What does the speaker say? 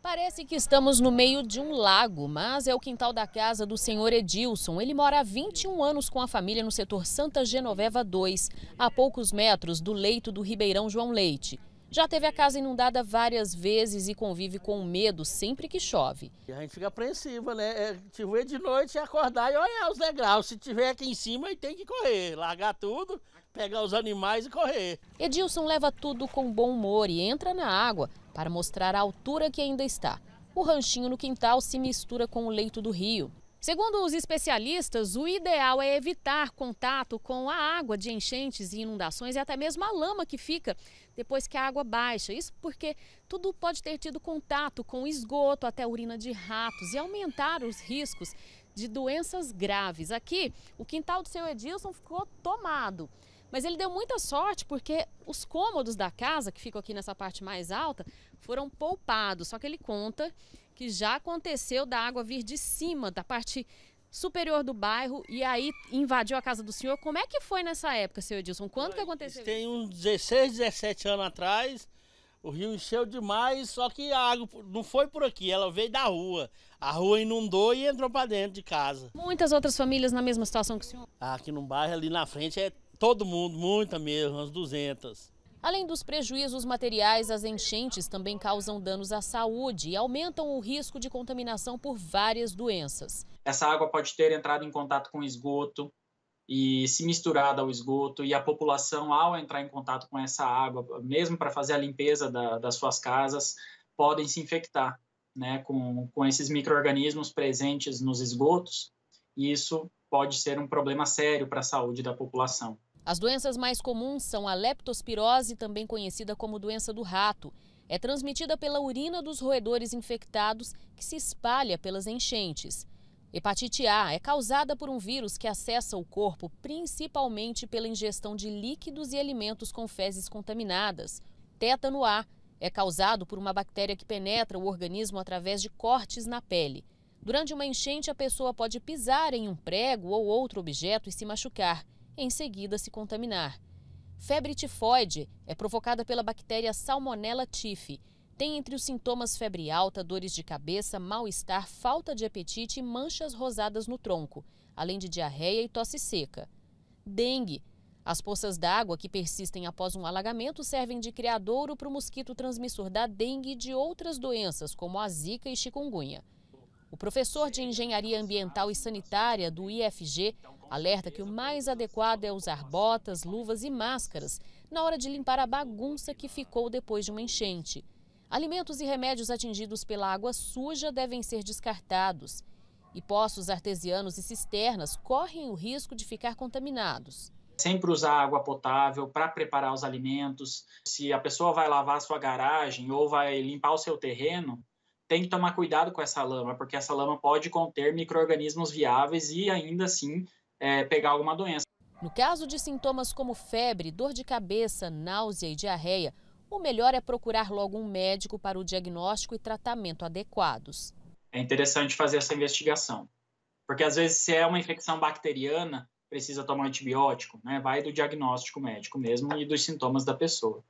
Parece que estamos no meio de um lago, mas é o quintal da casa do senhor Edilson. Ele mora há 21 anos com a família no setor Santa Genoveva 2, a poucos metros do leito do Ribeirão João Leite. Já teve a casa inundada várias vezes e convive com medo sempre que chove. A gente fica apreensiva, né? É, chover tipo, é de noite e acordar e olhar os degraus. Se tiver aqui em cima, tem que correr, largar tudo, pegar os animais e correr. Edilson leva tudo com bom humor e entra na água para mostrar a altura que ainda está. O ranchinho no quintal se mistura com o leito do rio. Segundo os especialistas, o ideal é evitar contato com a água de enchentes e inundações e até mesmo a lama que fica depois que a água baixa. Isso porque tudo pode ter tido contato com esgoto, até urina de ratos e aumentar os riscos de doenças graves. Aqui, o quintal do seu Edilson ficou tomado. Mas ele deu muita sorte porque os cômodos da casa, que ficam aqui nessa parte mais alta, foram poupados. Só que ele conta que já aconteceu da água vir de cima, da parte superior do bairro, e aí invadiu a casa do senhor. Como é que foi nessa época, senhor Edilson? Quando que aconteceu? Tem uns 16, 17 anos atrás. O rio encheu demais, só que a água não foi por aqui, ela veio da rua. A rua inundou e entrou para dentro de casa. Muitas outras famílias na mesma situação que o senhor? Ah, aqui no bairro, ali na frente, é Todo mundo, muita mesmo, umas 200. Além dos prejuízos materiais, as enchentes também causam danos à saúde e aumentam o risco de contaminação por várias doenças. Essa água pode ter entrado em contato com esgoto e se misturado ao esgoto, e a população, ao entrar em contato com essa água, mesmo para fazer a limpeza da, das suas casas, podem se infectar né, com, com esses micro-organismos presentes nos esgotos, e isso pode ser um problema sério para a saúde da população. As doenças mais comuns são a leptospirose, também conhecida como doença do rato. É transmitida pela urina dos roedores infectados, que se espalha pelas enchentes. Hepatite A é causada por um vírus que acessa o corpo principalmente pela ingestão de líquidos e alimentos com fezes contaminadas. Tétano A é causado por uma bactéria que penetra o organismo através de cortes na pele. Durante uma enchente, a pessoa pode pisar em um prego ou outro objeto e se machucar em seguida se contaminar. Febre tifoide é provocada pela bactéria Salmonella tife Tem entre os sintomas febre alta, dores de cabeça, mal-estar, falta de apetite e manchas rosadas no tronco, além de diarreia e tosse seca. Dengue. As poças d'água que persistem após um alagamento servem de criadouro para o mosquito transmissor da dengue e de outras doenças, como a zika e chikungunya. O professor de Engenharia Ambiental e Sanitária do IFG alerta que o mais adequado é usar botas, luvas e máscaras na hora de limpar a bagunça que ficou depois de uma enchente. Alimentos e remédios atingidos pela água suja devem ser descartados. E poços artesianos e cisternas correm o risco de ficar contaminados. Sempre usar água potável para preparar os alimentos. Se a pessoa vai lavar a sua garagem ou vai limpar o seu terreno, tem que tomar cuidado com essa lama, porque essa lama pode conter micro-organismos viáveis e ainda assim é, pegar alguma doença. No caso de sintomas como febre, dor de cabeça, náusea e diarreia, o melhor é procurar logo um médico para o diagnóstico e tratamento adequados. É interessante fazer essa investigação, porque às vezes se é uma infecção bacteriana, precisa tomar antibiótico, né? Vai do diagnóstico médico mesmo e dos sintomas da pessoa.